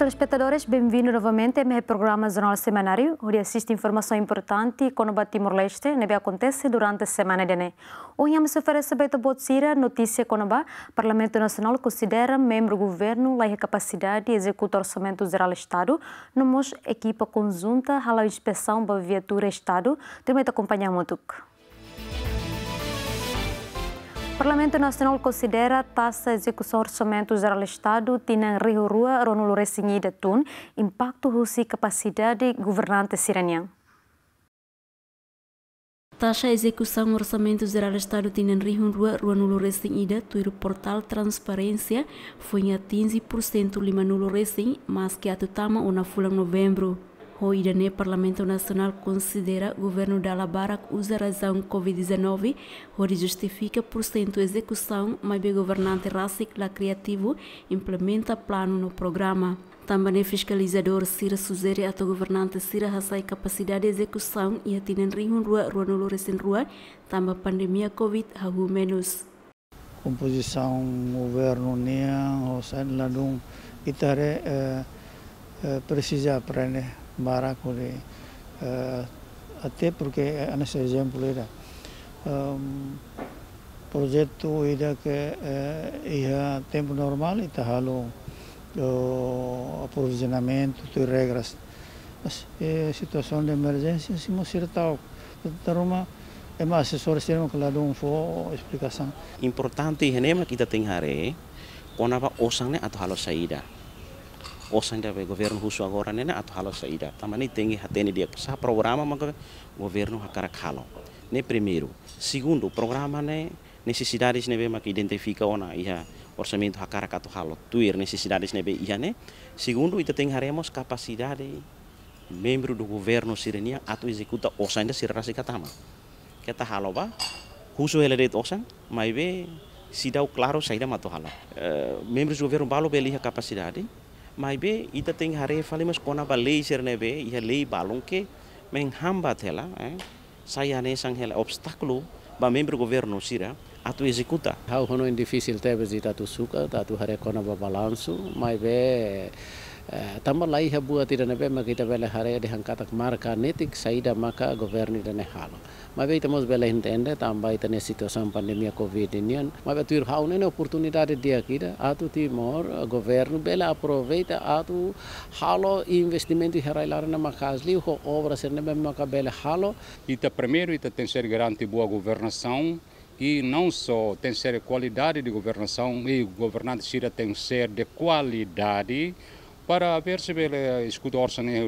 telespectadores, bem-vindos novamente ao meu programa Jornal Semanário, onde assiste informação importante com o Timor-Leste, que acontece durante a semana de Ane. Hoje vamos oferecer Beto Botsira, notícia com o Parlamento Nacional considera membro do governo a capacidade de executar orçamento geral Estado, numa equipa conjunta à inspeção da viatura Estado, também te acompanhamos. Parlamento Nacional considera taxa de execução orçamento geral Estado tinha Rio Rua Ronulo Resinhi de Tun impacto rusi capacidade governante siranian. Taxa execução orçamento geral Estado tinha Rio Rua Ronulo Resinhi de Tun portal transparência foi a 15% lima nulo resin, mas que atutama uma fula novembro. O Iranê Parlamento Nacional considera o governo da Alabara usa razão Covid-19, onde justifica por cento execução, mas o governante Rassic La Criativo implementa plano no programa. Também é fiscalizador Sira sugere ao governante Sira Hassai capacidade de execução e atinem rinho rua, rua no lores em rua, também pandemia Covid, algo menos. Composição governo nia, o ladum, itare eh, eh, precisa aprender. 12 ਕੋਲੇ ਅਤੇ porque nesse exemplo era um, projeto ke que ia tempo normal e halo, o aprovisionamento e regras mas é, situação de emergência se não ser taruma é mais assessores terem kala dong fo explicação importante ihenema kita tem konapa osangnya atau halos saida osan dia governo husu agora nene atu halo saida tamani tengi hateni dia sa programa maga governo hakara halo ne primeiro segundo programa ne necessidades nebe maka identifica ona iha orçamento hakara atu halo tuir necessidades be iha ne segundo ita tengi haremos kapasidade membro do governo sirenia atu executa osanda sirrasi katama keta halo ba husu hele det osan maibe Sidau claro saida matu halo. Uh, eh, membros do governo balo belia kapasidade maibe ita ting hare fali mas kona ba laser ser nebe ia lei balong ke meng hamba tela eh saya ne sang hela obstáculo ba membro governo sira atu executa hau hono difícil tebe zita tu suka ta tu hare kona ba balansu mai be tamba lai habua tira nebe ma kita bele hare de hankatak marka netik saida maka governi dane halo ma veita mos bele entende tamba itane situação pandemia covid nian ma ve tuir haune ne oportunidade dia kida atu ti mor governo bele aproveita atu halo investimento hare lara na makasli ho obra ser nebe maka bele halo ita primeiro ita tem ser garante boa governação e não só tem ser qualidade de governação e governante Sira tem ser de qualidade para perceber eh,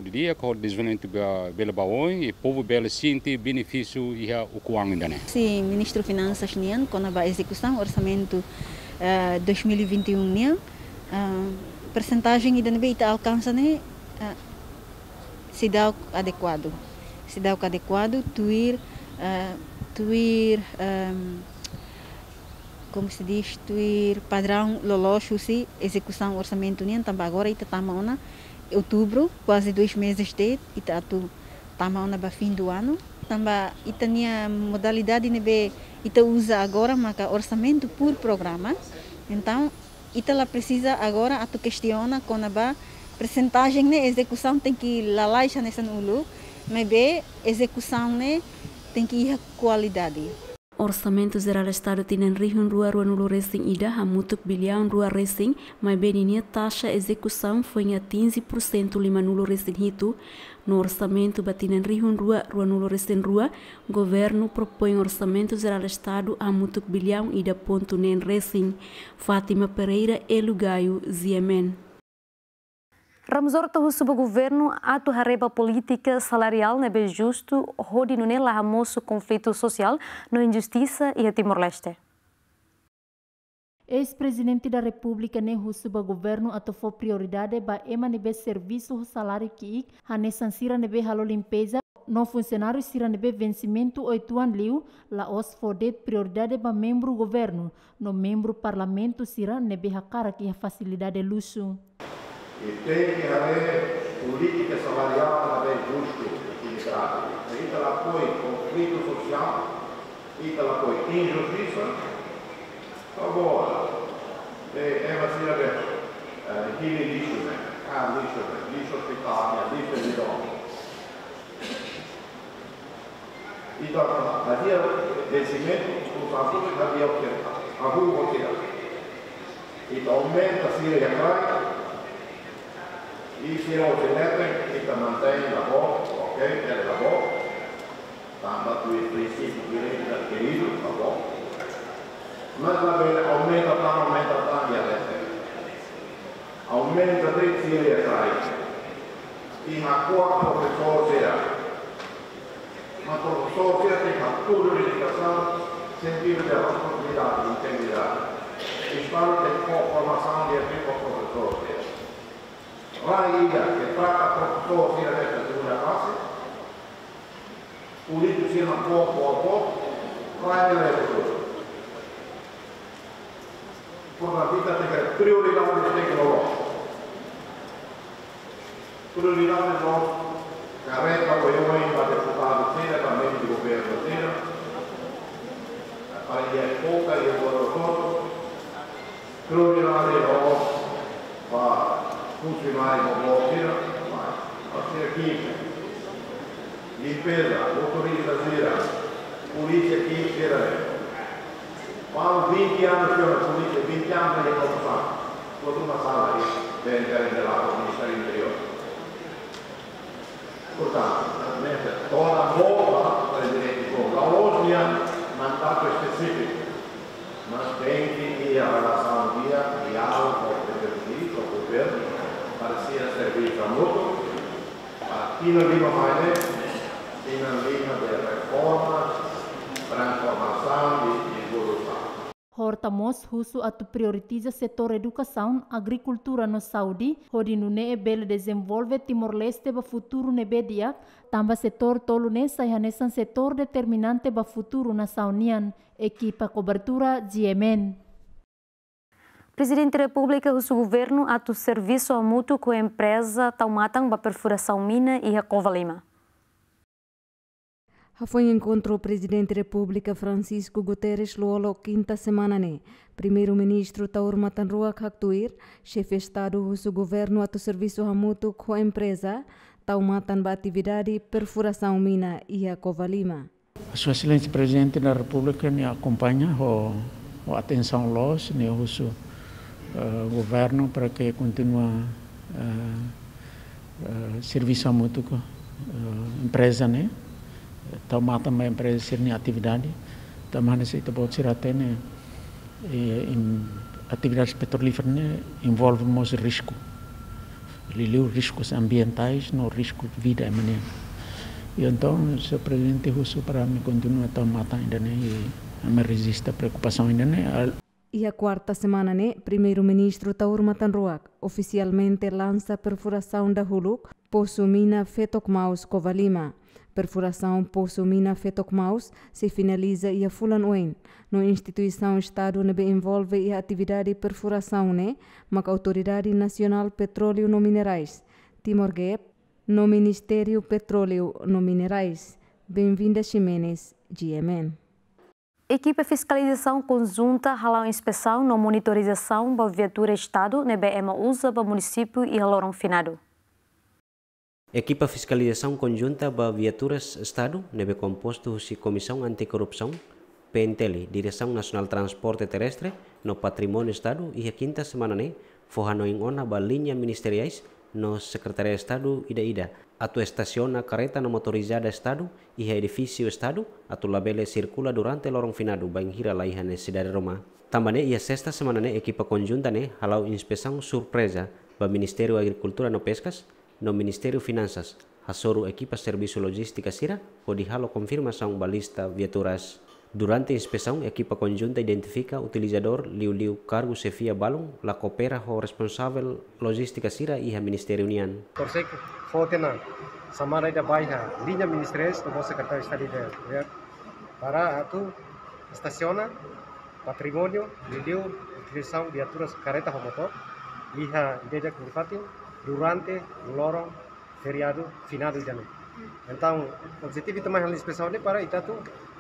de dia que o desenvolvimento Bilbao e povo belo sente benefício e o né Sim, ministro finanças nian quando a execução orçamento 2021 eh, nian eh, percentagem e danbe ita alcança né se dá adequado. Se dá adequado tuir tuir como se diz, tuir padrão loloxo se execução orçamento nem também agora e tamo na outubro quase dois meses de e tatu tá tamo né? fim do ano também e tinha tá modalidade nebe né? e tá usa agora maca orçamento por programa então e ela precisa agora a tu questiona com a percentagem né execução tem que lá lá nessa nulo mas be execução né tem que ir a qualidade Orçamento Geral Estado tem Rio Rua Racing Ida Hamutuk Bilhão Rua Racing, mas bem taxa execução foi a 15% lima nulo Racing Hito. No orçamento Batinan Rio Rua Rua Nulo Racing Rua, governo propõe Orçamento Geral Estado Hamutuk Bilhão Ida Ponto Nen Racing. Fátima Pereira Elugaio Ziemen. Ramos Horta sob governo, a reba política salarial nebe é bem justo, rodi no conflito social, no injustiça e a Timor-Leste. Ex-presidente da República ne husuba governo atofou prioridade ba ema nebe serviço salário que ik, hanesan sira nebe halo limpeza, no funcionário sira nebe vencimento oito liu, liu, os fode prioridade ba membro governo, no membro parlamento sira nebe cara que a facilidade luxo. e devi avere politiche salariali vabbè, giuste, equilibrate, E te la puoi conflitto sociale, e te la puoi ingiustizia, allora, e, e va a dire, eh, chi mi dice me, ah, dice me, dice ospitale, dice di donna. I donna, la dia desimento, scusa, la dia ottenere, a voi ottenere. I aumenta si riagrava, Isinaw si Neteng, kita manteng labo, okay, yan labo. Tama tuwi prinsip kiri na kirido, labo. Matlabi, aumenta pa, aumenta pa, yan Neteng. Aumenta din siya sa ito. Imakuha profesor siya. Ma profesor siya, ipaturo rin kasama, sentire la responsabilità, l'integrità. Il parlo del po' formazione di amico professore. raia de prata professor fia desta segunda classe, unido sendo pouco a pouco, raia de professor. Portanto, kita tinggal prioritas teknologi. Prioridade nós, carreta importante para deputado Cera, também do governo Cera, para Iaipoca e o Guarulhos funcionais ao bloco geral, parceira química, limpeza, motorista zero, polícia química zero. Falo 20 anos que eu na polícia, 20 anos na revolução. Toda uma sala aí, bem grande lá do Ministério Interior. Portanto, nessa toda nova presidente com Gaúcha, mandato específico, mas tem que ir à relação via diálogo com o presidente, com o governo, da sijasta je bila mnogo, a Tina Lima Majne, Tina Lima de Reforma, transformação e evolução. Hortamos husu atu prioritiza setor educação, agricultura no Saudi, hodinune ebele desenvolve Timor-Leste ba futuro nebedia, tamba setor tolune saihanesan setor determinante ba futuro na Saunian, equipa cobertura GMN. Presidente da República e o seu governo ato serviço ao mútuo com a empresa Taumatan para perfuração mina e a Cova Lima. Foi encontro o presidente da República Francisco Guterres Lolo quinta semana né. Primeiro-ministro Taur Matanrua Kaktuir, chefe de Estado do seu governo ato serviço mútuo com a empresa Taumatan ba atividade perfuração mina e a Cova Lima. A sua excelência presidente da República me acompanha, com atenção los, né, o seu uh, governo para que continue eh, eh, a uh, serviço muito uh, empresa, né? Então, mata a empresa ser em atividade. Então, necessita pode ser até, né? em atividades petrolíferas, né? Envolve mais risco. Liliu riscos ambientais, não risco de vida, né? E então, o presidente russo para mim continua a tomar ainda, né? E me resiste a preocupação ainda, né? E a quarta semana, né, primeiro-ministro Taur Matanruak oficialmente lança perfuração da Huluk Poço Mina Fetokmaus Kovalima. Perfuração Poço Mina Fetokmaus se finaliza e a Fulan Wen. No instituição Estado nebe né, envolve a atividade perfuração, né, mas Autoridade Nacional Petróleo no Minerais. Timor Guep, no Ministério Petróleo no Minerais. Bem-vinda Ximenes, GMN. Equipa Fiscalização Conjunta Halão Inspeção na Monitorização da Viatura Estado, NBM USA, para Município e Halorão Finado. Equipa Fiscalização Conjunta da Viaturas Estado, nebe composto de Comissão Anticorrupção, PNTL, Direção Nacional Transporte Terrestre, no Patrimônio Estado, e a quinta semana, né, forra no ona ba linha ministeriais No Secretaria de Estado e da IDA, a tua estação na carreta não motorizada Estado e a edifício Estado, circula durante lorong finado, banhira lá na cidade de Roma. Também, ia a sexta semana, a equipa halau inspeksang surpresa para Ministério da Agricultura no Pescas, no Ministério Finansas, hasoru ekipa servisu logistikasira, logística sira, konfirmasang balista viaturas Durante a inspeção, a equipa conjunta identifica o utilizador Liu Liu Cargo Sefia Balong, la coopera o responsável logística Sira e a Ministério Unian. Torsek na Samara da baixa linha ministrés do vosso cartão está ali Para atu, estaciona, patrimônio, Liu Liu, utilização de aturas careta ou motor, e a ideia que durante o lorong feriado final de janeiro. Então, o objetivo também da inspeção é para Itatu,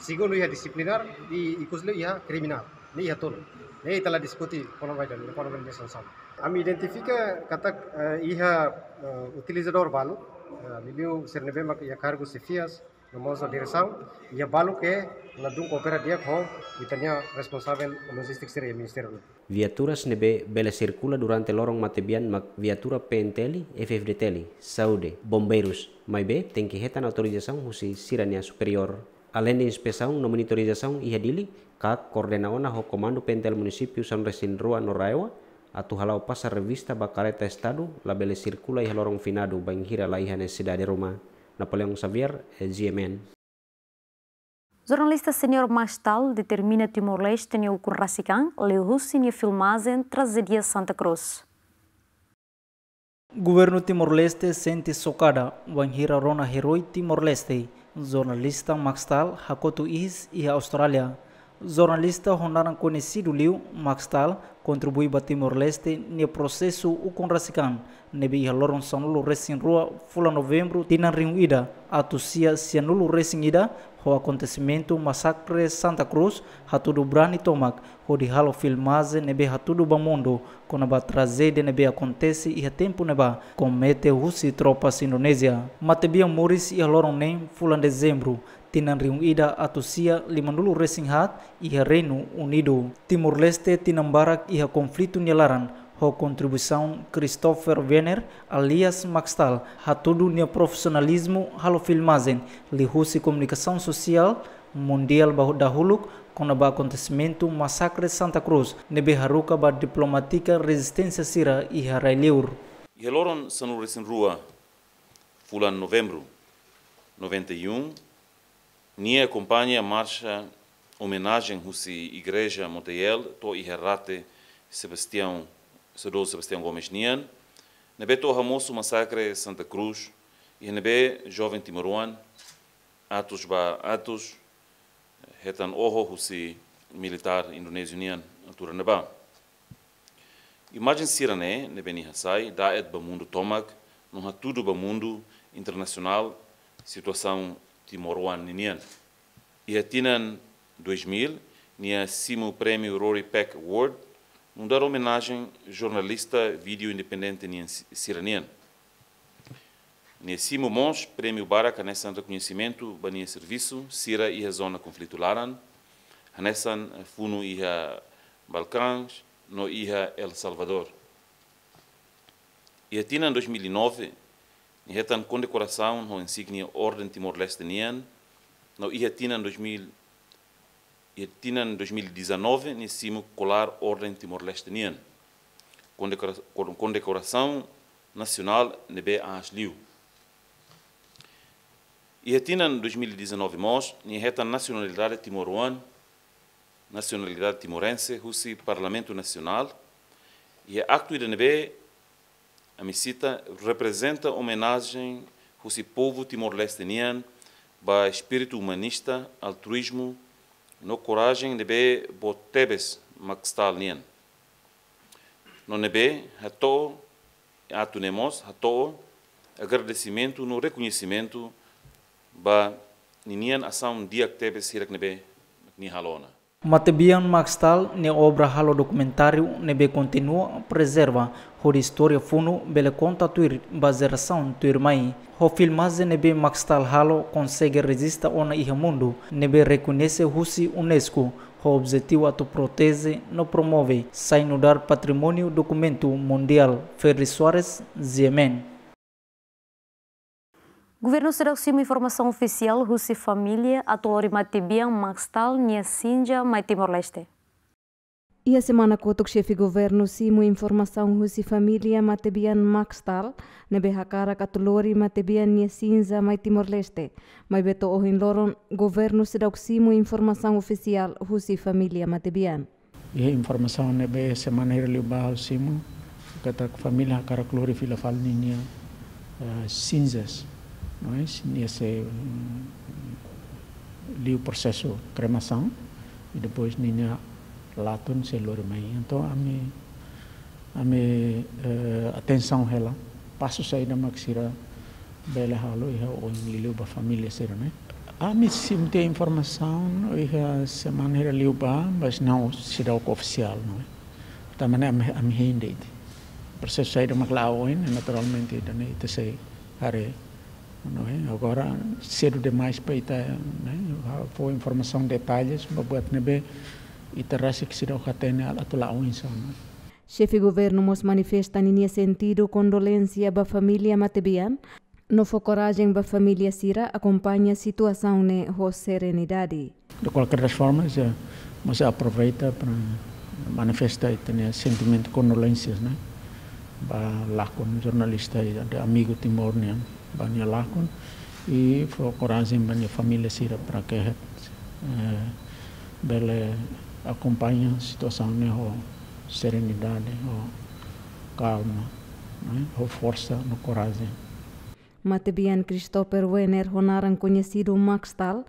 Sigono ia disiplinar, di ikuslo ia kriminal, Ini ia tolo. Ini telah diskuti konobajan, konobajan sama. Ami identifika katak eh, ia eh, utilizador balu, eh, miliu sernebe mak ia kargo sefias, nomonso diresau, ia balu ke nadung opera dia ko, itania responsabel logistik seri minister. Viaturas nebe bela sirkula durante lorong Matebian mak viatura penteli, FFD teli, Saude, Bomberus, maibe tengkihetan hetan husi sirania superior além de inspeção na monitorização e redili, ka coordenaona o comando pentel município São rua no Raiwa, a halau passa revista ba careta estado labela circula e lorong finado banghira laihane cidade Roma. Napoleão Xavier, GMN. Jornalista Senhor Mastal determina Timor-Leste o Kurrasikan, Leuhusin e filmagem trazeria Santa Cruz. Governo Timor-Leste sente socada, banheira Rona herói Timor-Leste. jornalista Max Tal Hakoto Is e Australia. Jornalista Jornalista kone sidu Liu Max Tal contribui para Timor-Leste no prosesu ukon rasikan nebe iha Loron sanulu Racing Rua, Fula Novembro, Tina ringu Ida, sia Cianulo Racing Ida, ho acontecimento massacre Santa Cruz hatudu brani tomak hodi halo filmaze nebe hatudu bamondo konaba trazede nebe acontece e a tempo neba comete husi tropas Indonesia. matebia Morris iha lorong nem fulan dezembro tinan riung ida atusia limandulu resinghat iha reno Unido Timor Leste tinambarak iha konflitu nyalaran ho contribuição Christopher Werner alias Maxtal, hatudo neo profissionalismo halo filmazen, lihusi comunicação social mundial bahu dahuluk kona ba acontecimento massacre Santa Cruz, nebe haruka ba diplomatica resistência sira e haraileur. Yeloron sanu resin rua fulan novembro 91, nie acompanha marcha homenagem husi igreja Monteiel to iherrate Sebastião Sr. Sebastião Gomes Nian, Nebe Torra Moço Massacre Santa Cruz, e Nebe Jovem Timoruan, Atos Ba Atos, Retan Oho Husi Militar Indonésio Nian, Altura Neba. Imagem Sirane, Nebe nihassai da Ed Bamundo Tomac, no Hatudo Bamundo Internacional, situação Timoruan Nian. E Atinan 2000, Nia Simo Prêmio Rory Peck Award, não dar homenagem jornalista vídeo independente siraniano. Nesse momento, prêmio Baraka nessa reconhecimento, bania serviço, Sira e a zona conflito Laran, nessa funo e a Balcãs, no e a El Salvador. E atina em 2009, e retan condecoração com insígnia Ordem Timor-Leste Nian, no e atina em 2009, e em 2019 em cima colar Ordem timor Leste com, decoração, com decoração nacional nebe Anjliu. E tinha em 2019 mos, em reta nacionalidade timoruana, nacionalidade timorense, russi Parlamento Nacional, e é a acto IDNB, a missita, representa homenagem russi povo timor-lestiniano, ba espírito humanista, altruísmo, no coragem de be botebes maxtalien no nebe hato atunemos hato agradecimento no reconhecimento ba ninian ação dia que tebes hirak nebe Matebian Maxtal ne obra halo ne nebe continua preserva ho istoria funu bele conta tuir saun tuir mai. Ho filmaze nebe Maxtal halo consegue rezista ona mundu ne nebe recunese husi Unesco ho obzetiu ato proteze no promove sa inudar patrimoniu documentu mondial. Ferri Soares Ziemen. Governo sim informação oficial Руси família atual Матебиан maxtal, Несинджа Май Тимор-Лесте. E a semana que o chefe governo simo informação rusi família Matibian, maxtal Nebehakara, Catulori, Matibian, matebian maitimor leste mai beto ohin loron governo sidauk simo informação oficial rusi família Matibian. e informação semana be semana irli ba simo a família hakara klori filafal ninia eh, cinzas é? Mas nesse hum, li o processo de cremação e depois ninha lá tudo se louro mãe. Então a minha a minha uh, eh, atenção ela passo sair da maxira bela halo e o lilio ba família ser, né? A sim tem informação e a semana era liu ba, mas não será o oficial, não é? Também a minha ainda. Processo sair da maclaoin, naturalmente, da né te sei, haré é? Agora, cedo demais para ir, tá, né? Foi informação, detalhes, para botar e terrasse que será o que tem a atuar é? Chefe Chefe governo nos manifesta em sentido condolência para a família Matebian. foi coragem para a família Sira acompanha a situação né, com serenidade. De qualquer forma, você eh, aproveita para manifestar e ter sentimento de condolências, né? Para lá com jornalista e amigo timor né? banyak lakon e procurazem banyak família sira para que eh, bele a situação né ho serenidade ho calma né eh, ho força no coragem Matebian Christopher Werner Honaran, conhecido Max Tal,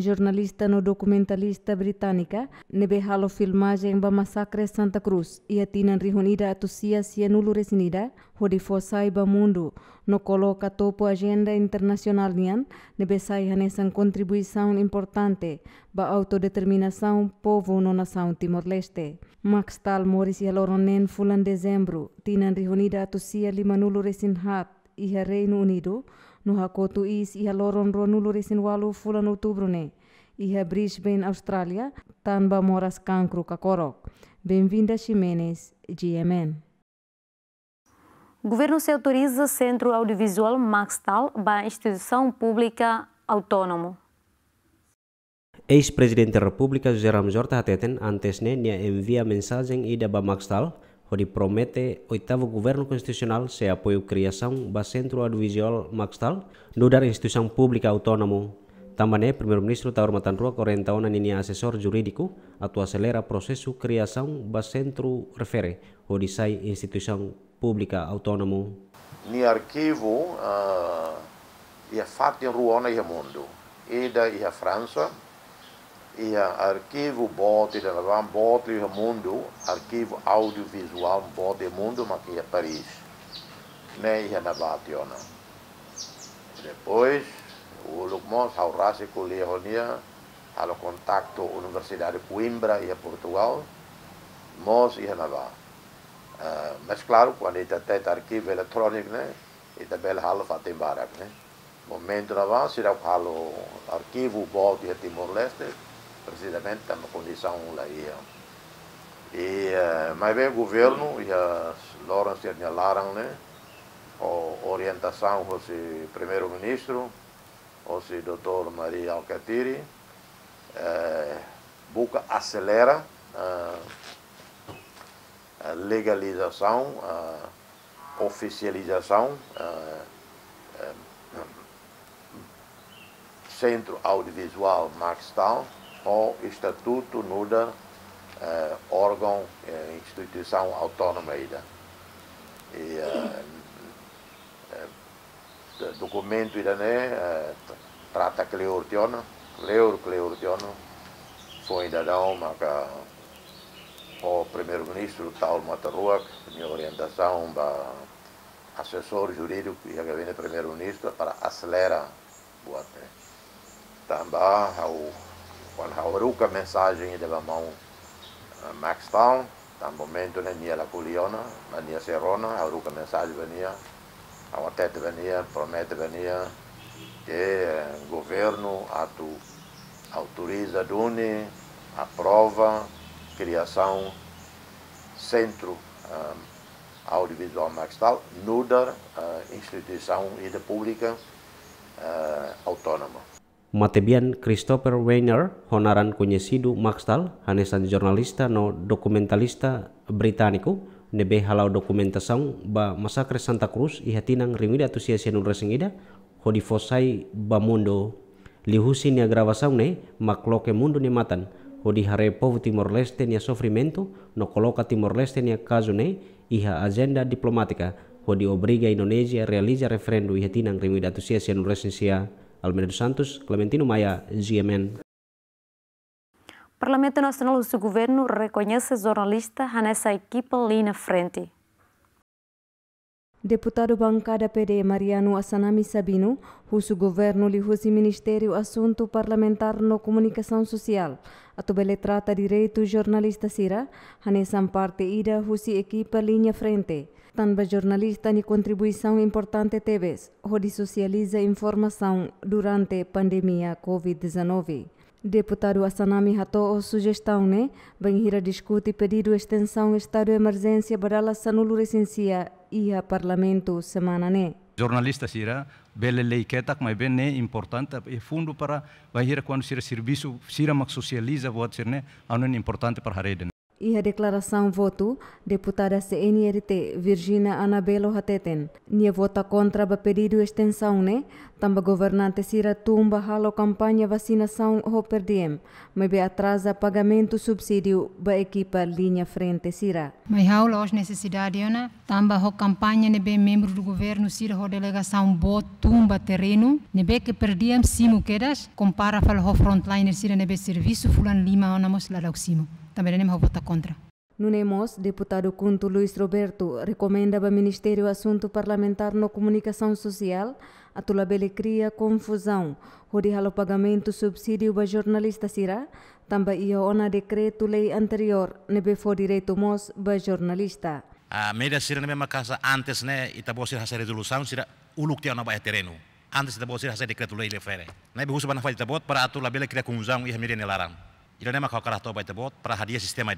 jornalista no documentalista britânica, nebe halo filmagem ba massacre Santa Cruz e a reunida atusia cianulo resinida, hodi fo saiba mundo, no coloca topo agenda internacional nian, nebe sai Hanessan contribuição importante ba autodeterminação povo no nação Timor-Leste. Max Tal mori si fulan dezembro, tinan reunida a limanulo resin hat, iha Reino Unido no hakotu is iha loron rua nulu resin walu fulan outubro ne iha Brisbane, Austrália, tanba moras cancro kakorok. Bem-vinda Ximenes, GMN. Governo se autoriza Centro Audiovisual Maxtal para instituição pública autônomo. Ex-presidente da República, José Jerome Jorta Hateten, antesne, envia mensagem ida ba Maxtal, onde promete oitavo governo constitucional se apoio criação do Centro Audiovisual Maxtal no dar instituição pública autônomo. Também, primeiro-ministro está hormatan rua correntão na linha assessor jurídico atua acelera processo criação do Centro Refere, onde sai instituição pública autônomo. Ni arquivo, uh, ia fato em Ruana e mundo, e da França, e arquivo bote de lavam bote mundo arquivo audiovisual bote mundo mas que é Paris né e na Bationa depois o Lucmos Aurasi Leonia ao contacto Universidade de Coimbra e Portugal nós e na Uh, eh, mas claro, quando ele tem arquivo eletrônico, né? E também halo fatem barak, né? Momento na vá, será o arquivo bot de Timor-Leste, precisamente está numa condição aí. E, eh, mas bem, o governo e as Lawrence assinalaram, né? A orientação do primeiro-ministro, o doutor Maria Alcatiri, eh, busca acelera a legalização, a oficialização, a, centro audiovisual Max o estatuto nuda uh, órgão, uh, instituição autônoma ainda. E, uh, documento ainda né, trata Cleur Tiono, Cleur Cleur Tiono, foi ainda não, mas o primeiro-ministro Tal Matarruac, minha orientação para assessor jurídico e que vem primeiro-ministro para acelerar o Também o a oruka mensagem de eh, Max Town? tam tá momento na né, nia la culiona, na nia serrona, oruka mensagem venia, a otete venia, promete venia, que eh, governo atu autoriza duni, aprova criação centro um, eh, audiovisual Maxtal, NUDAR, uh, instituição e pública autônoma. Matebian Christopher Weiner honaran kunyesidu Maxtal, hanesan jurnalista no dokumentalista Britaniku, nebe halau dokumentasang ba masakre Santa Cruz ihatinang rimida tu sia senun hodi fosai ba mundo, lihusi nia gravação ne, makloke mundo ne matan, hodi hare povo Timor-Leste nia sofrimento, no koloka Timor-Leste nia kazune ne, iha agenda diplomatika hodi obriga Indonesia realiza referendum ihatinang rimida tu sia senun sia. Almeida dos Santos, Clementino Maia, GMN. O Parlamento Nacional do seu governo reconhece a jornalista nessa Equipa ali na frente. Deputado bancada PD Mariano Assanami Sabino, russo governo lhe russo Ministério Assunto Parlamentar no Comunicação Social. A tubele trata direito jornalista Sira, hanesan parte ida russo equipa linha frente. também jornalista ni contribuição importante teves, onde socializa informação durante pandemia Covid-19. Deputado Asanami Hato sugestão né, banheira discute pedido extensão estado de emergência para a sanulu recensia e a parlamento semana né. Jornalista sira, bela lei que mais é bem né importante e é fundo para banheira quando sira serviço sira max socializa vou dizer né, é importante para a rede. Né? E a declaração voto, deputada CNRT Virgina Anabelo Hateten. Nia vota contra o pedido extensão, né? Tamba governante Sira Tumba halo campanha vacinação ho perdiem. Mas be atrasa pagamento subsídio ba equipa linha frente Sira. Mas há los necessidade, né? Tamba ho campanha nebe membro do governo Sira ho delegação bo tumba terreno. Nebe que perdiem simo quedas compara falho ho frontliner Sira nebe serviço fulan lima onamos la lauximo também nem vou votar contra. Nunemos, deputado Cunto Luiz Roberto recomenda ao Ministério Assunto Parlamentar na Comunicação Social a Tulabele cria confusão. Rodi o pagamento subsídio para jornalista Sira, também ia ona decreto lei anterior, nebe for direito mos para jornalista. A ah, média Sira na mesma casa antes, né, e tá bom ser fazer resolução, Sira, o lucro que não terreno. Antes tá bom ser fazer decreto lei lefere. Nebe russo para não fazer tá para a Tulabele cria confusão e a média nelarão para sistema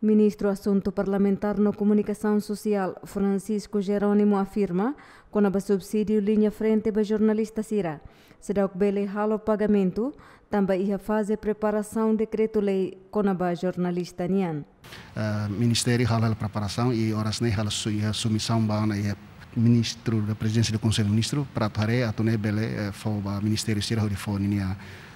Ministro Assunto Parlamentar na Comunicação Social, Francisco Jerônimo, afirma que o subsídio linha frente para jornalista Sira. Se dá o bele ralo pagamento, também ia fazer preparação decreto-lei com jornalista Nian. Uh, ministério rala a preparação e horas nem rala a submissão bana e ministro da presidência do Conselho de Ministros, eh, para a a Tone foi o Ministério Sira, onde foi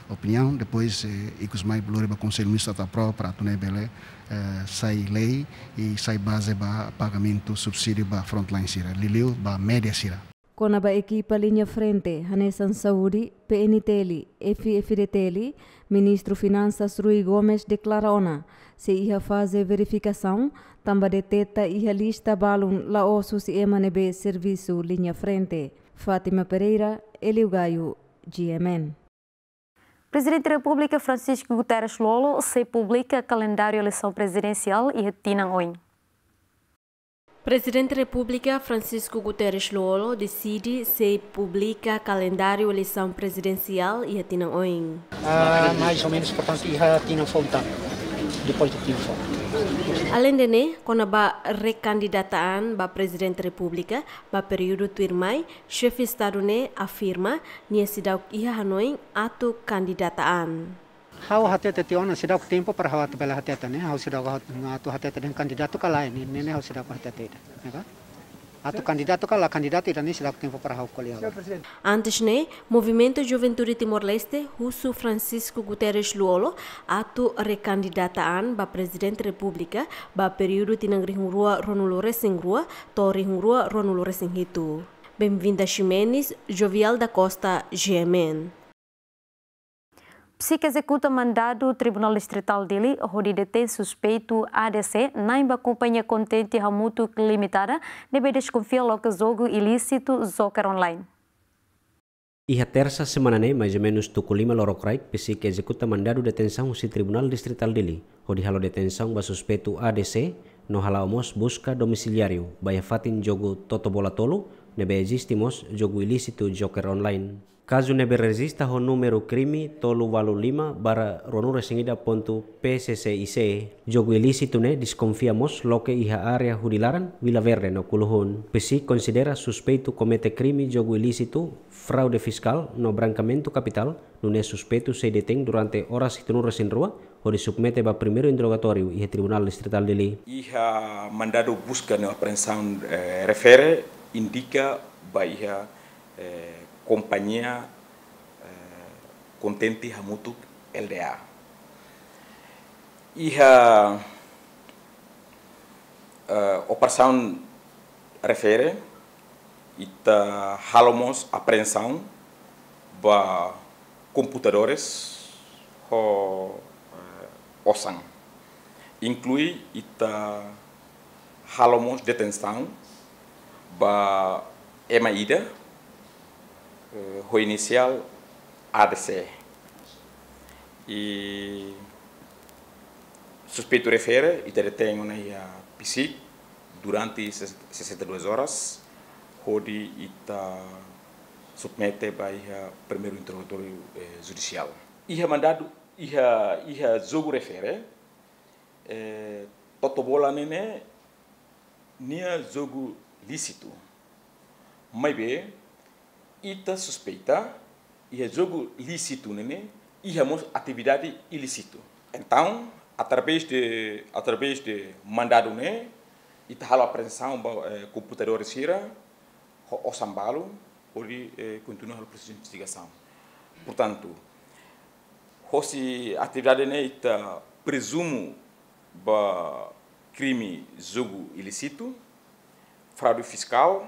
opinião. Depois, eh, Icusmai Blureba, Conselho Ministro da Prova para Tuné Belé, eh, sai lei e sai base para pagamento subsídio para frontline Sira. Liliu, para média Sira. com a equipa linha frente, Hanesan Saúde, PNTELI, FFDTELI, Ministro Finanças Rui Gomes declara ona, se ia fazer verificação, tamba deteta ia lista balun la osu se emanebe serviço linha frente. Fátima Pereira, Elio GMN. Presidente da República Francisco Guterres Lolo se publica calendário eleição presidencial e retina hoje. Presidente da República Francisco Guterres Lolo decide se publica calendário eleição presidencial e retina hoje. Uh, ah, mais ou menos, portanto, e retina voltando. di politik info. Alain Dene, kona ba rekandidataan ba presiden republika ba periode tuirmai chef estado afirma nia sidauk iha hanoi atu kandidataan. Hau hati ti ona sidauk tempo para hawat bela hati ne hau sidauk hati-hati dengan kandidato kalain ini ne hau sidauk hati ida. Ya kan? Atu kandidat ca la candidato ni se la tempo para haucolea. Antes ne, Movimento Juventude Timor-Leste, Husu Francisco Guterres Luolo, atu rekandidataan ba Presiden Republika, ba período tinangri hungrua to singrua, tori hungrua ronulore singhitu. Bem-vinda Ximenes, Jovial da Costa, GMN. PSIC executa mandado Tribunal Distrital Dili, onde detém suspeito ADC, naimba companhia contente Ramuto Limitada, nebe desconfia logo jogo ilícito Joker Online. E a terça semana ne, né, mais ou menos Tuculima Lorocrai, PC que executa mandado de detenção no Tribunal Distrital Dili, onde halo detenção ba suspeito ADC, no hala busca domiciliário, baia fatin jogo Toto Bola Tolo, nebe existimos jogo ilícito Joker Online. Caso neberresista ho número crime tolu walu lima bara Ronu sengida pontu PCCIC. Jogo ilícito ne desconfiamos lo que iha area judilaran Vila Verde no Culujón. PSI considera suspeito comete crime jogo ilícito, fraude fiscal no brancamento capital, nune suspeito se detém durante horas que tenura sin rua o de submete va primeiro interrogatório e Tribunal Distrital de Iha mandado busca no apreensão eh, refere indica ba iha eh, companhia eh, contente hamutuk LDA. Iha a eh, operação refere ita halomos apreensão ba computadores ho uh, eh, osan inclui ita halomos detenção ba emaida eh, o inicial ADC. E suspeito refere e detém na PSIC durante 62 horas, onde está submete para o primeiro interrogatório eh, judicial. Ia mandado, ia, ia jogo refere, eh, é, bola nene, nia jogo lícito. Mas bem, ita suspeita e é jogo lícito, né? E temos atividade ilícita. Então, através de através de mandado, né? Ita a apreensão um eh, computador sira, o sambalo, ou eh, continua o processo de investigação. Portanto, se atividade né ita presumo ba crime jogo ilícito, fraude fiscal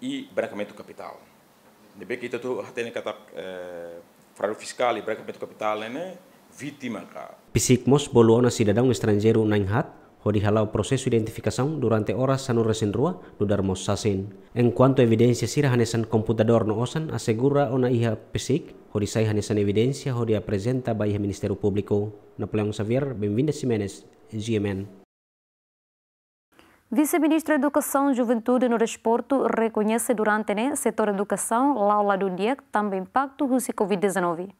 e branqueamento capital. Debe kita tu hati katak eh, fraud fiskal e branqueamento kapital nene vitima ka. Pisik mos bolu ona cidadão estrangeiro nain hat hodi halau proses identifikasi durante horas sanu resin rua do darmo sasin. En quanto evidencia sira hanesan komputador no osan asegura ona iha pisik hodi sai hanesan ho hodi apresenta ba iha ministeru Público. Napoleão Xavier, bem-vinda Simenes, GMN. Vice-ministro da Educação, Juventude e Desporto reconhece durante o né, setor educação, aula do dia, também impacto do Covid-19.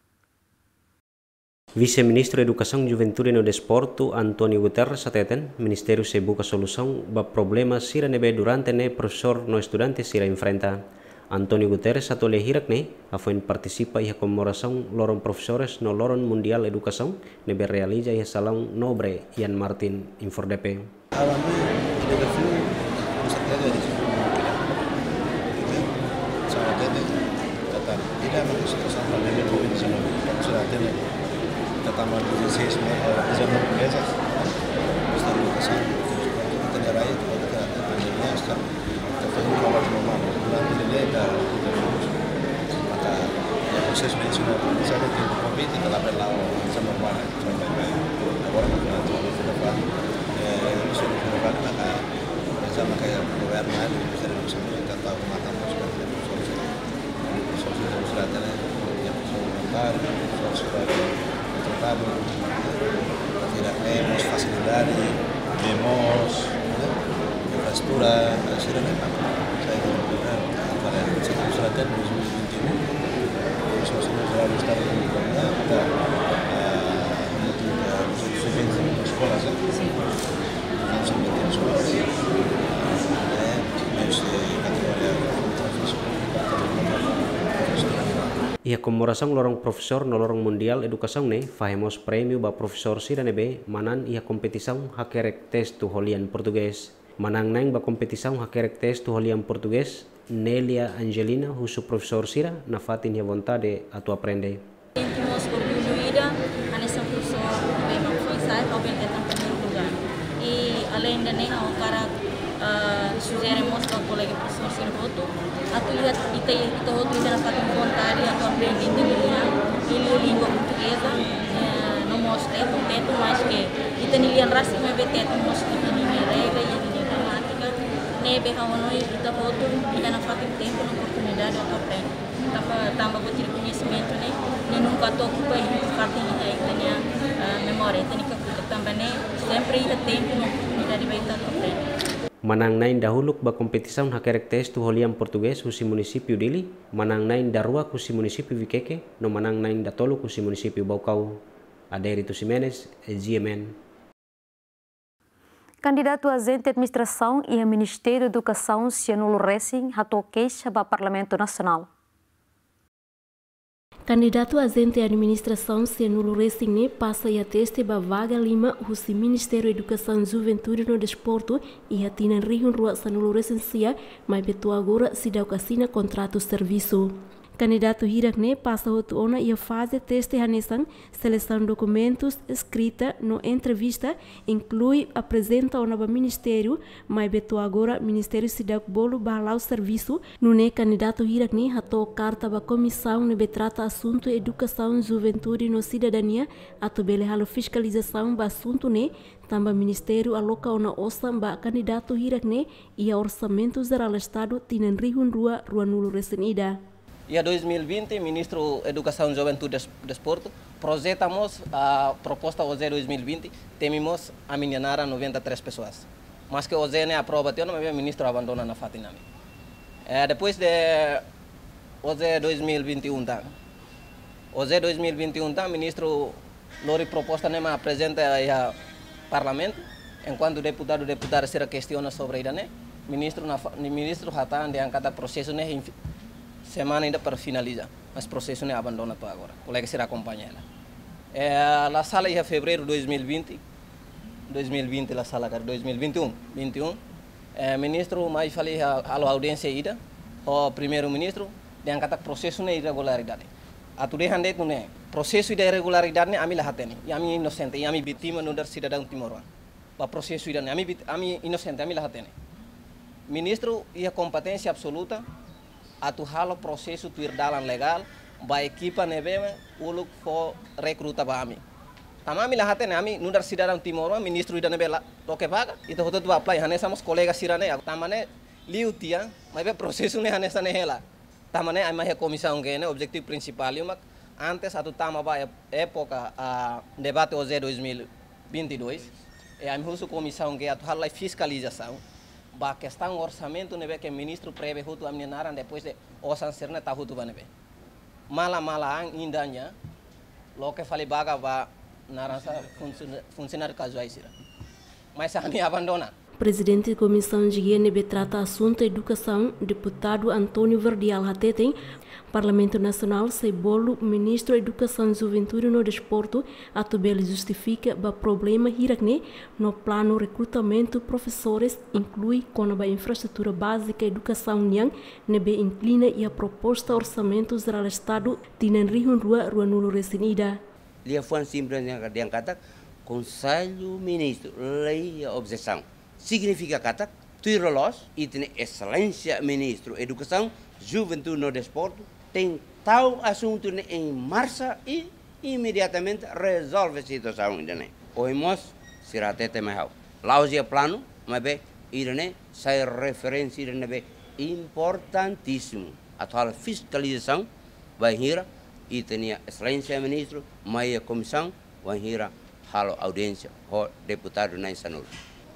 Vice-ministro da Educação, Juventude e no Desporto, António Guterres ateten, Ministério se busca solução para problemas que durante ne né, professor no estudante sira enfrenta. Antônio Guterres atole hirakne, ne, né, afoin participa e comemoração loron professores no loron mundial educação nebe realiza e salão nobre Ian Martin, Infordepe. alami Adamı hedefi müstakil edeceğiz. Saadet'e kadar giremedik. Sonra beni Covid'in süratini tatamadığımız seçme üzerine bulacağız. Bizden di kasar. Kita rakyat kalau kita ada anjingnya, kita tahu kalau cuma bulan ini ada maka ya proses mensional bisa di COVID kita sama para verna del Ministero della Salute intentava combattere lo spazio del consorzio del consorzio della Salute del consorzio alimentare, del consorzio del tratablo, attiraremos facilidades, vemos infraestructura, así era Ia komorasang lorong profesor no lorong mundial edukasang ne famous premium ba profesor si ebe, manan ia kompetisang hakerek tes tu holian portugues. Manang neng ba kompetisang hakerek tes tu holian portugues Nelia Angelina husu profesor sira na fatin ya vontade a aprende. Sujere orgulhoida a nessa profesor, bem influenciar ao bem da primeiro lugar. E Sirvoto, tu ia ita ite ita outro na fatin área do aprendizado e li língua portuguesa eh, no mostrei tempo, teto, mas que e é tenilian racismo é teto, mostrei a minha regra e a minha gramática, nem é bem como não ajuda outro, tá e na faca tempo, tá, na oportunidade, eu aprendo. Tava com tiro conhecimento, né? Nem nunca estou com o país, cartinha aí, tenha memória, tenha que também, né? sempre ia tempo, na oportunidade, vai estar aprendendo. Manangnain dahulu ba kompetisaun hakerektes tu holian Portugues kusi municipio Dili, manangnain darua kusi municipio Viqueque, no manangnain da tolo kusi municipio Baucau. Aderito Simenes, GMN. Candidato a de administração e a Ministério da Educação, Cianulo Ressing, ratou queixa para o Parlamento Nacional. Candidato a agente de Administração Senulo Ressiné passa e ateste Vaga Lima, o Ministério da Educação Juventude no Desporto e atina Rio Rua Senulo Ressencia, mas betu agora se dá ocasiona contrato serviço. Candidato Hirakne passa a ona e teste hanesan, seleção documentos escrita no entrevista, inclui apresenta o novo ministério, mas beto agora ministério se dá bolo o serviço, no ne candidato Hirakne hatou carta ba comissão ne betrata assunto educação, juventude no cidadania, ato halo fiscalização ba assunto ne, tamba ministério aloca ona osam ba candidato Hirakne e a orçamento geral estado tinan rihun rua rua nulo resenida. E a 2020, ministro Educação, Juventude e Desporto, projetamos a proposta OZE 2020, tememos a minhanar a 93 pessoas. Mas que OZE não aprova, eu não me ministro abandona na Fatinami. É, eh, depois de OZE 2021, tá? OZE 2021, tá? ministro Lori proposta não apresenta ao parlamento, enquanto deputado deputado será questiona sobre a Irané, ministro, ministro Hatan de Ancata processo, semana ainda para finalizar, mas o processo não é abandona para agora. O colega será acompanhar ela. É, a sala ia é fevereiro de 2020, 2020 é a sala, 2021, 21. É, ministro, mais falei a, a audiência ida, o primeiro-ministro, de tá o processo de irregularidade. Né, Aturan hande itu nih, irregularidade sudah irregularidad nih, kami lahat ini, kami innocent, kami victim O processo timoruan. Ba proses né, O nih, kami a innocent, kami lahat ini. Ministro, ia competência absoluta atu halo proses tuir dalam legal ba kita nebeme uluk fo rekruta ba ami tamami lahate ne ami nundar sidaram timoro ministro idane bela toke baga ito hoto tu apply hane samos kolega sirane ya. tamane liutia maibe processo ne hane sane hela tamane ami he comissão gene objektif principal mak antes atau tamaba época a debate OZ 2022 e ami husu comissão ge hal halai fiscalização ba questão orçamento nebe que o ministro preve hutu amne naran depois de osan serna ta hutu banebe mala mala ang indanya lo que falei baga ba naran sa funcionário casuais sira mas a minha abandona Presidente da Comissão de INB trata assunto educação, deputado Antônio Verdial Ratetem, Parlamento Nacional Cebolo, Ministro da Educação e Juventude no Desporto, Atubel justifica o problema Irakne no plano recrutamento professores, inclui com a infraestrutura básica educação União, nebe inclina e a proposta orçamento geral Estado, tinan rua rua nulo resinida. Lia Fuan Simbran yang Conselho Ministro, lei a obsessão. Significa o Tuirolos, e tem excelência ministro, educação, juventude no desporto, tem tal assunto em marcha e imediatamente resolve a situação. Né? O irmãos será até mais Lá hoje é plano, mas bem, irene, sai é referência, irene, bem, importantíssimo. A fiscalização vai hira e tenha excelência ministro, meia comissão, vai hira halo audiência, o deputado na Insanur.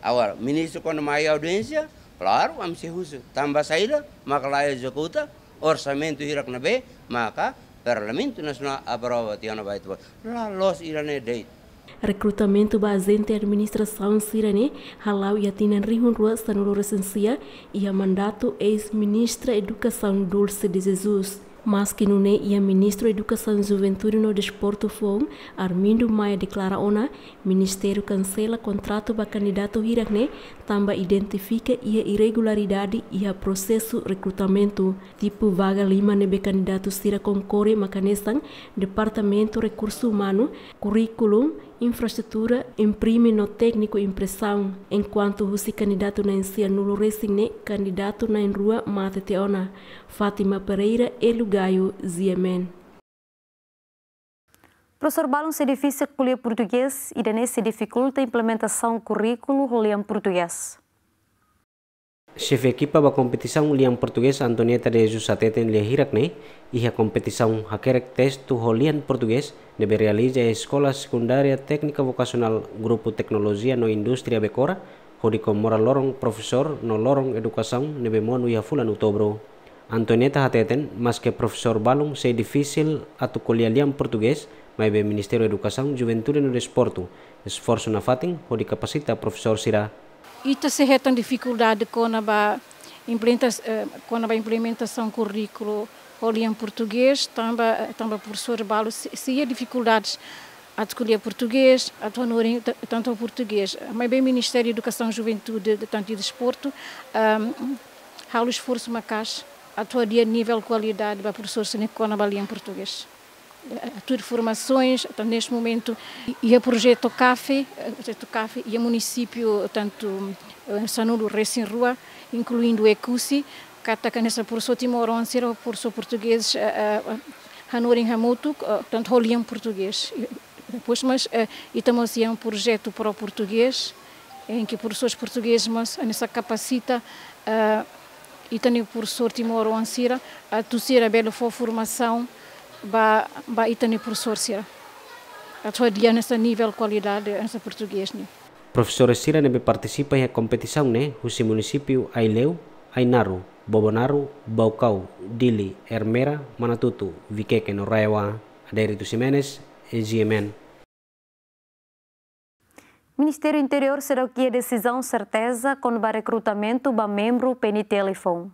Agora, ministro quando meia audiência, claro, vamos se usa. Também saída, mas lá executa, orçamento hirak mas maka Parlamento Nacional aprova tiana vai baita. Lá los irane deit. Recrutamento basente administração sirane halau atina rihun rua sanuro recensia e a mandato ex-ministra Educação Dulce de Jesus mas que não nune ia ministro Educação, Juventude no Desporto FOM, Armindo Maia declara ona, ministério cancela contrato para candidato Hirakne, também identifica a irregularidade ia processo recrutamento. Tipo vaga lima nebe candidato Sira Concore Macanestan, Departamento Recurso Humano, Currículum, infraestrutura imprime no técnico impressão, enquanto o se candidato na encia nulo resigne, candidato na rua Mata Teona, Fátima Pereira e Lugaio Ziemen. Professor Balon se difícil colher português e danês se dificulta a implementação currículo rolê português. Chefe equipa ba competição liang português Antonieta de Jesus ateten lia hirak e iha competição hakerek testo holian português debe realiza a Escola Secundária Técnica Vocacional Grupo Tecnologia no Indústria Becora, hodiko mora lorong profesor no lorong educação debe monu iha ya fulan utobro. Antonieta Ateten, maske Profesor Balung Balum sei difícil atu liang português, mas be Ministério da Educação, Juventude no Desporto, esforço na fatin, hodi kapasita profesor Sirá. Ita se retam dificuldade com a eh, implementação do currículo ali em português, também, também professor Balo, se, ia há dificuldades a escolher português, a tornar tanto ao português. Mas bem, o Ministério da Educação, Juventude tanto e Desporto, um, há o esforço uma caixa, atuaria nível qualidade para professores que não em português a ter formações, neste momento, e a projeto CAFE, projeto Café e a município, tanto eh, Sanulo Recém Rua, incluindo o ECUSI, que nessa por sua timoronse, por sua portugueses, Hanorin Hamutu, tanto holiam português. Eh, eh, depois, mas, e também é um projeto para o português, em que professores portugueses, mas nessa capacita, e também o professor Timor Ansira, a torcer a bela formação, ba ba itani por a Atau dia nessa nível qualidade nessa português ni. Professora Sira nebe participa em competição né, husi município Aileu, Ainaru, Bobonaru, Baucau, Dili, Hermera, Manatutu, Viqueque no Raiwa, Aderitu Simenes e GMN. Ministério Interior será que a é decisão certeza quando o recrutamento para membro PNT telefone.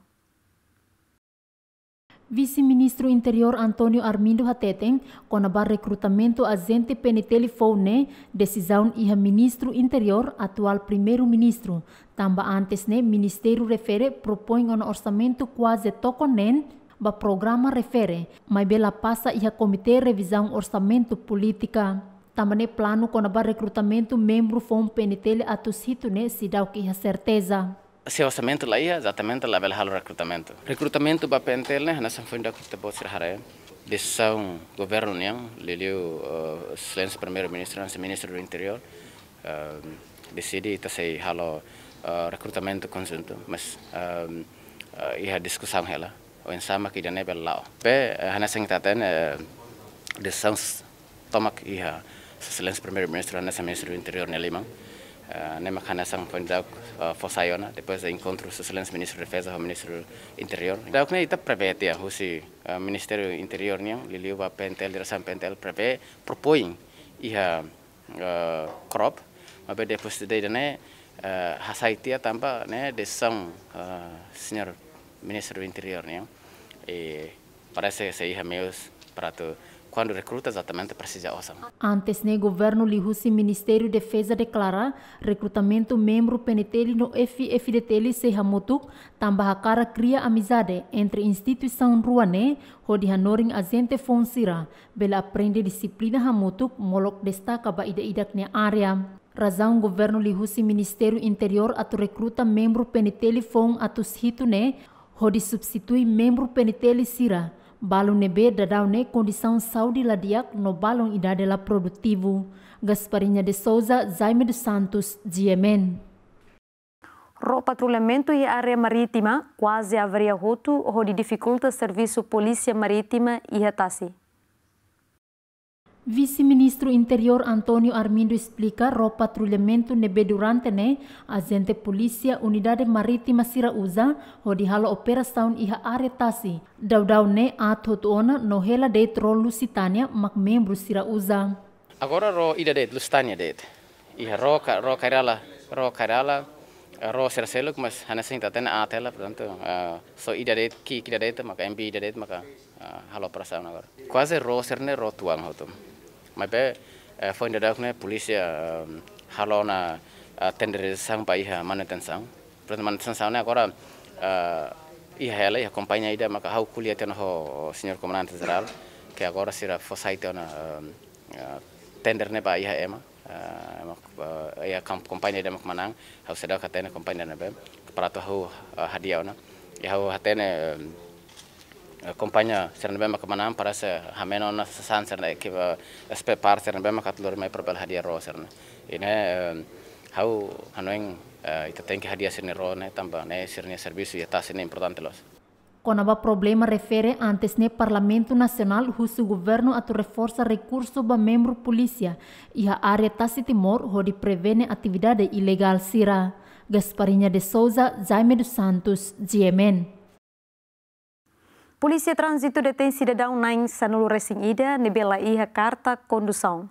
Vice-ministro Interior Antônio Armindo Hateten, conabar recrutamento agente pene telefone, decisão iha ministro interior, atual primeiro-ministro. Tamba antes ne, ministério refere propõe um orçamento quase toconen, ba programa refere, mas bela passa iha comitê revisão orçamento política. Também plano conabar recrutamento membro fom penetele atusito ne, se dá o que certeza se ಸೇವಾ ಲೈ ಹೈ exatamente lá pelo recrutamento. Recrutamento para pentel né, nós somos ainda que pode ser haré. Deção governo união, o excelência primeiro ministro, nosso ministro do interior, decidi tá sei halo recrutamento conjunto, mas ia discussão ela. O ensama que já dane pelo lado, Pe hana sing taten eh, decisão tomak ia excelência primeiro ministro, nosso ministro do interior Nelimang. Nemak hana sang pendak uh, Fossaiona, depois encontro o excelência ministro de Defesa o ministro Interior. Então, que está prevê, o uh, Ministério Interior, né, Liliuba Pentel, direção Pentel, prevê, propõe e a uh, crop, mas depois de né, uh, Hassaitia também, né, decisão uh, senhor ministro do Interior, né, e parece que se é meus para tu quando recruta, exatamente precisa OSAM. Antes, né, governo o Ministério de Defesa declara recrutamento membro penetele no FFDTL Sehamutuk, tambahakara cria amizade entre instituição Ruané, Hodi Hanoring Azente Fonsira, bela aprende disciplina Hamutuk, molok destaca ba ida-idaknya área. Razão governo o Ministério Interior, atu recruta membro penetele fon atus hitune, Hodi substitui membro penetele Sira, Balon nebe dadaune condição saúde ladiak no balon idadela produtivo. Gasparinha de Souza, Jaime dos Santos, de Yemen. O patrulhamento e área marítima quase haveria roto ou dificulta serviço polícia marítima e retasi. Vice-ministro Interior Antonio Armindo explica ro patrulhamento nebe durante ne agente polícia unidade marítima Sirausa ho di halo operasaun iha aretasi. Dau-dau ne atotona no hela de trollu sitania mak membro Sirausa. Agora ro ida de lustania de. Iha ro ka ro karala ro karala eh, ro serseluk mas hanasin tatena atela portanto uh, eh, so ida de ki ida de maka MB ida de maka uh, halo operasaun agora. Quase ro serne ro tuang hotum mabe fo nda da khne police halona tender sang pa eh, iha mana ten sang pres man ten sang na kora iha hela iha kompanya ida maka hau kulia ten ho senior komandante general ke agora sira fosai site um, eh, tender ne pa iha ema ya kompanya eh, ya, ida mak manang hau sedok hatene kompanya na be prato hau hadiah na ya hau hatene kompanya serne be maka manam para se hameno na san serne ki sp par serne be maka tlor mai probel hadiah ro serne ine eh, hau hanoeng eh, ita tenki hadiah serne ro ne tamba ne serne servisu ita serne importante los Conaba problema refere antes ne Parlamento Nacional husu governo atu reforça recurso ba membro polisia ia a área Tassi Timor hodi prevene atividade ilegal sira. Gasparinha de Souza, Jaime dos Santos, GMN. Polícia Trânsito detém cidadão Nains no recém-ida, nebela Iha, carta condução.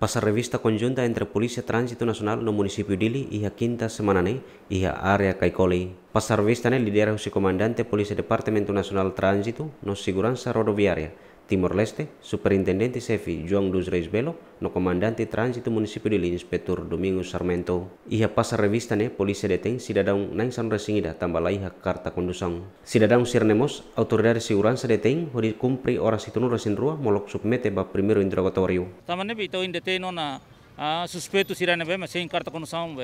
Pasa revista conjunta entre Polícia Trânsito Nacional no município de iha kinta quinta semana ne iha area área Caicoli. Pasa revista ne lidera o comandante Polícia Departamento Nacional Trânsito no Segurança Rodoviária, Timor-Leste, Superintendente Cefi João Luz Reis Belo, no comandante tránsito município de Lins, Domingo Sarmento. ia pasar revista ne polícia detém cidadão Nansan Resingida, tambah iha carta condução. Cidadão Sirnemos, autoridade de segurança detém, hori cumpre horas e tunuras em rua, molok submete ba primeiro interrogatório. ne bito tau indetém nona a suspeito sirane be sem carta condução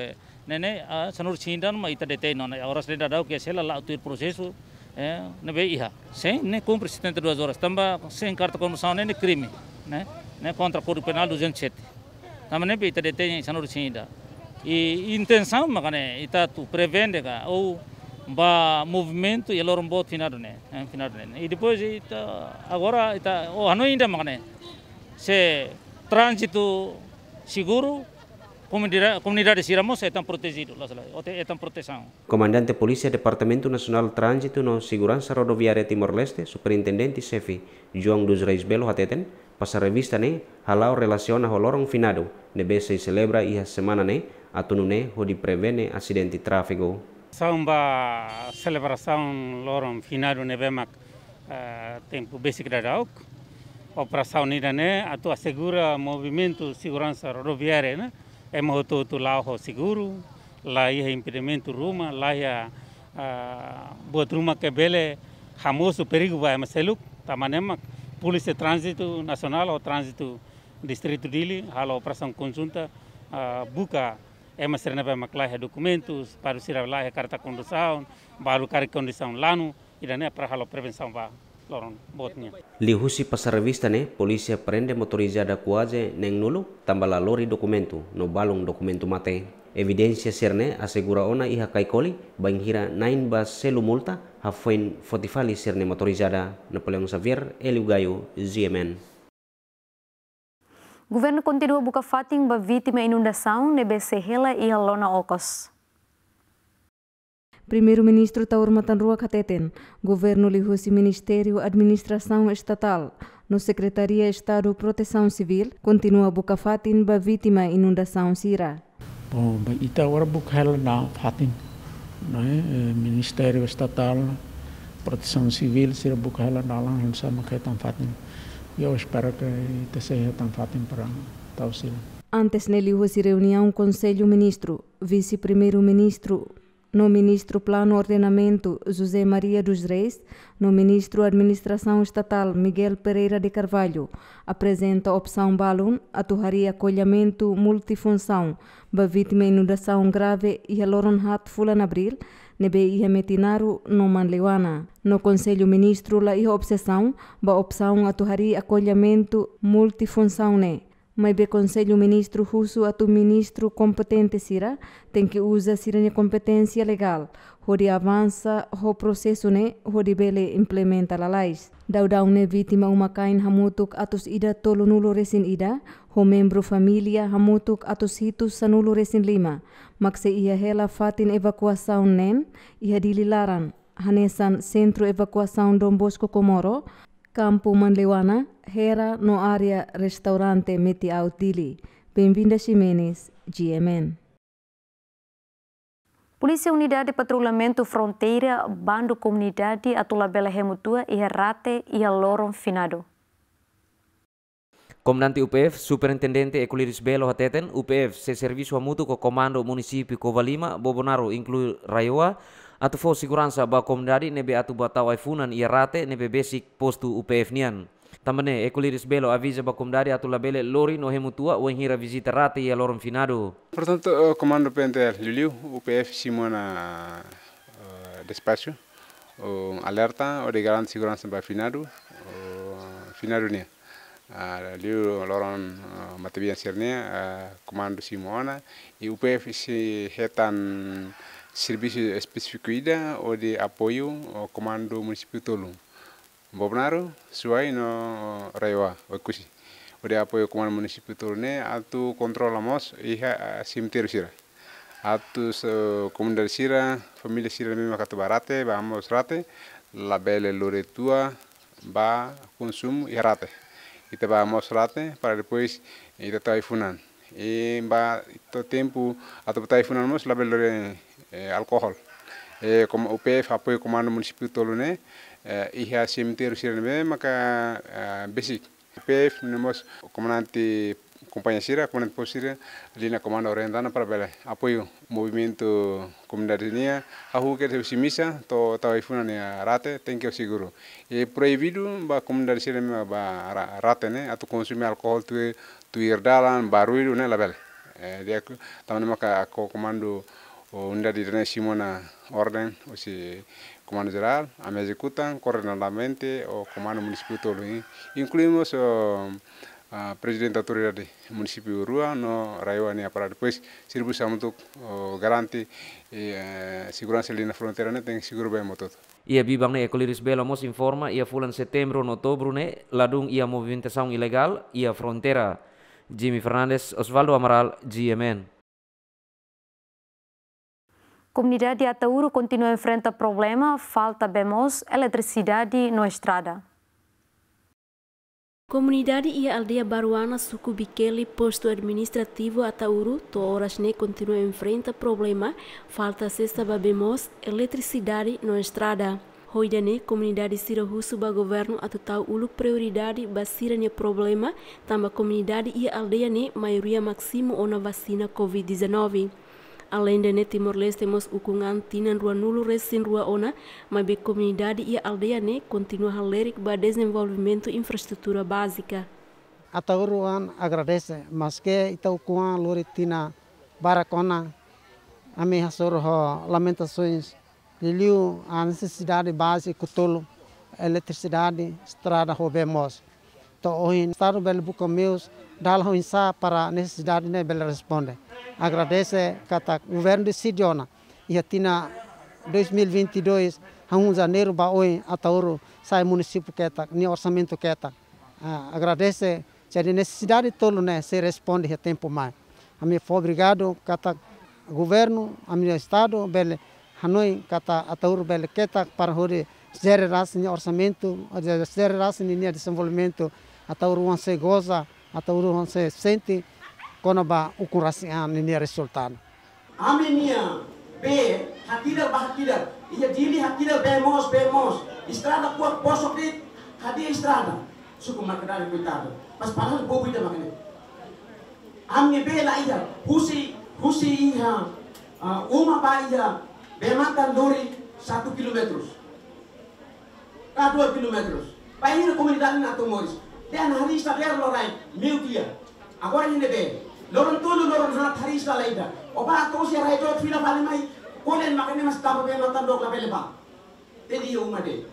Nene, a sanur sindan ma ita detém nona, horas de dadau que sela lá o bem ia. Sim, nem cumpre 72 horas. Também sem carta de condução, nem crime. Né? Né? Contra o Código Penal 207. Também nem pita detém essa é notícia. E intenção, mas né? Ita tá tu prevende né, ou ba movimento e lor bot final, né, né? final, né? E depois ita tá, agora ita o ano ainda mas né? Se é trânsito seguro comunidade, comunidade Siramos estão É tão proteção. Comandante Polícia Departamento Nacional Trânsito no Segurança Rodoviária Timor-Leste, Superintendente Chefe João dos Reis Belo Hateten, passa revista né, halau relaciona holorong finado, nebe se celebra e a semana né, atunu né, ne, hodi prevene acidente tráfego. Samba celebração lorong finado nebemak uh, eh, tempo basic dadauk, operação nida né, atu assegura movimento segurança rodoviária, né? É todo lá o seguro, lá ia impedimento ruma, lá ia ah, boa ruma que é bele famoso perigo vai maseluk, é tamanema tá, é polícia trânsito nacional ou trânsito distrito dele, a operação conjunta ah, buca é uma serena para maclar documentos, para o lá carta condução, baru o carro condução lá no, e daí para a prevenção vai. Lihusi pasar revista ne polisi prende motorizada kuaje neng nulu tambala lori dokumentu, no balung dokumentu mate. Evidencia serne asegura ona iha kaikoli banghira nain bas selu multa hafuin fotifali serne motorizada Napoleon Xavier Elugayo GMN. Governo continua buka fatim ba vítima inundação nebe sehela iha lona okos. Primeiro-ministro está urmatan rua cateten. Governo lihusi Ministério Administração Estatal. No Secretaria Estado Proteção Civil, continua bukafatin ba vítima inundação Sira. Bom, ita agora bukhela na fatin. Né? Ministério Estatal Proteção Civil sira bukhela na lang hansa maketan fatin. Eu espero que ita seja tan fatin para tal Antes nele houve reunião Conselho Ministro, Vice-Primeiro-Ministro no ministro Plano Ordenamento José Maria dos Reis, no ministro Administração Estatal Miguel Pereira de Carvalho, apresenta a opção Balun, a torraria acolhamento multifunção, ba vítima inundação grave e a Loronhat Fulan Abril, nebe ia metinaru no Manliwana. No Conselho Ministro la ia obsessão, ba opção a torraria acolhamento multifunção ne mas be conselho o ministro russo a tu ministro competente sira tem que usa sirene competência legal hori avança o processo ne hori bele implementa la lais dau dau ne vítima uma kain hamutuk atos ida tolo nulo resin ida o membro família hamutuk atos hitus sanulo resin lima makse ia hela fatin evacuação nen ia dililaran Hanesan Centro Evacuação Dom Bosco Comoro, Campo Manlewana, Hera no área restaurante meti autili. Benvinda Ximenes, GMN. Polícia Unidade de Patrulhamento Fronteira, Bando Comunidade, Atulabela Remutua e Herrate y Aloron Finado. Comandante UPF, Superintendente Eculiris Belo Hateten, UPF, se serviço a mútuo Comando Municipio Covalima, Bobonaro, inclui Rayoa, Atau fo siguransa ba komdadi nebe atu bata waifunan irate nebe basic postu UPF nian. Tamane ekuliris belo avisa ba komdadi atu labele lori no tua wen hira visita rate ia loron finado. Portanto, uh, komando PNTL, Liliu, UPF Simona uh, eh, eh, Despacio, uh, alerta o de garante segurança ba finado, uh, finado nia Uh, ah, Liu loron uh, matabian sirnia, uh, komando Simona, e UPF si hetan servicio específico ida o de apoyo o comando municipal Bobnaro, suai no rewa, O de apoyo comando municipal Atu controlamos a sira. Atu sira, sira barate, vamos rate, la Lore loretua, ba consumo irate, vamos para depois E ba to tempo, atu la e alcohol e eh, comme OPF apoyo commande municipal e iha cimetière sirene be maka basic OPF nemos comandante companhia sira nanti posire lina comanda orientana para bela apoio movimento comunidadania ya, a ahu que se to tava ifuna ne ya, rate tem que siguro e proibido ba comunidade sira ba rate ne atu konsumi consumir alcohol tu tu irdalan barulho né label dia tamanho maka ko comando Onda di Rene Simona orden o si comando geral, a me executan coordinadamente o comando municipal Incluimos o, a presidente autoridad de municipio Rua, no rayo ni para depois sirvo sa untuk garanti e eh, segurança lina frontera ne teng tem bem Ia bibang ne ekoliris bela mos informa ia fulan setembro no outubro ne ladung ia movimentação ilegal ia frontera. Jimmy Fernandes, Osvaldo Amaral, GMN. Comunidade de continua a enfrentar problema, falta bemos, eletricidade na estrada. Comunidade e aldeia baruana Suku Bikeli, posto administrativo Atauru, Tooras continua a enfrentar problema, falta cesta babemos, eletricidade na estrada. Hoidane, comunidade Sirahusu ba governo atutau ulu prioridade basira ne problema, tamba comunidade e aldeia ne maioria maximo ona vacina COVID-19. Além de Timor-Leste temos ukungan tinan rua nulo recém rua ona, mas a comunidade e a aldeia né continua a ler para desenvolvimento de infraestrutura básica. Até ruan agradece, mas que então com a loritina baracona, a minha sorro lamentações, liu a necessidade básica, tolo, eletricidade, estrada roubemos. Então, o Estado Belo Bucomeus dá a para a necessidade, né, Belo responde agradece o governo de Sidiona ia tina 2022 hang janeiro ba oi atauro sai município keta ni orçamento keta ah, agradece a necessidade tolo né se responde a tempo mais a me foi obrigado kata governo a meu estado bele hanoi kata atauro bele keta para hore zero raça ni orçamento zero raça ni desenvolvimento atauro once goza atauro once sente Kono ukuras nga ini resultan. niya, be ba hakida, iya dili mos, bemos bemos istrada kuat posok dit hadi istrada suku makadar kuitado Mas parang bobi da Amin amni be la iya husi husi iya ah, uma ba iya makan duri satu kilometer ka ah, dua kilometer pa ini komunidad na tumoris dan hari istrada lorai dia, agora ini be loron tulu loron hanat harisa laida oba to si rai to fina fali mai kolen makane iya, mas tabo be no tabo la bele ba te di uma de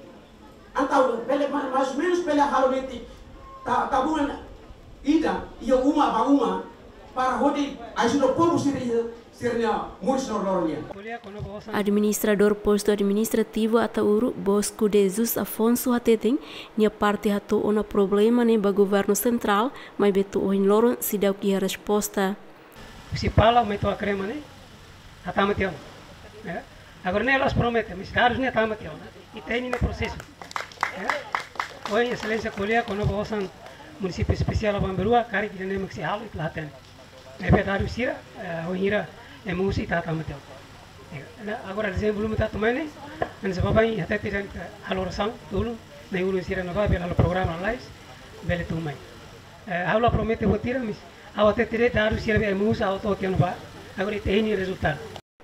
antau bele mas menos pela haloneti tabun ida ia uma ba uma Administrador posto administrativo atau Bosco de Jesus Afonso Atetem, minha parte hatu ona problema nem ba governo central mai betu ohin se sidau a resposta. Se fala mai a crema ne, até teu. Agora nem elas prometem, mas caros nem atama teu. E tem no processo. Oi, excelência colega, quando vou município especial Bamberua, cari que nem se halo e lá tem. Rebetário Sira, Rohira, eh, Musi, Tata eh, Agora, desenvolvo muito também, mas papai até tirando a oração, tudo, na Ulu Sira Nova, pelo programa eh, Aula promete vou tirar, mis, ao até tirei, Taro Sira, Musa, ao toque Nova, agora e tem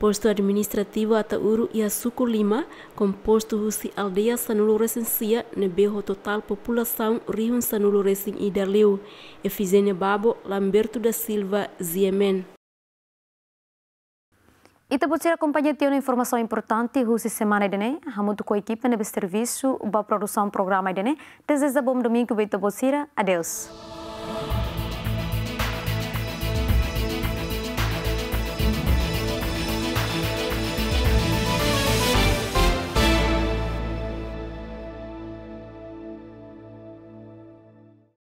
posto administrativo Atauru e Açuco Lima, com posto Rusi Aldeia Sanulo no berro Total População Rio Sanulo Recin e Daleu, Efizene Babo, Lamberto da Silva, Ziemen. Ita pode ser acompanhado de uma informação importante hoje semana ne, hamutu com a equipe de serviço, ba produção programa dene. Desde a bom domingo, beito pode adeus.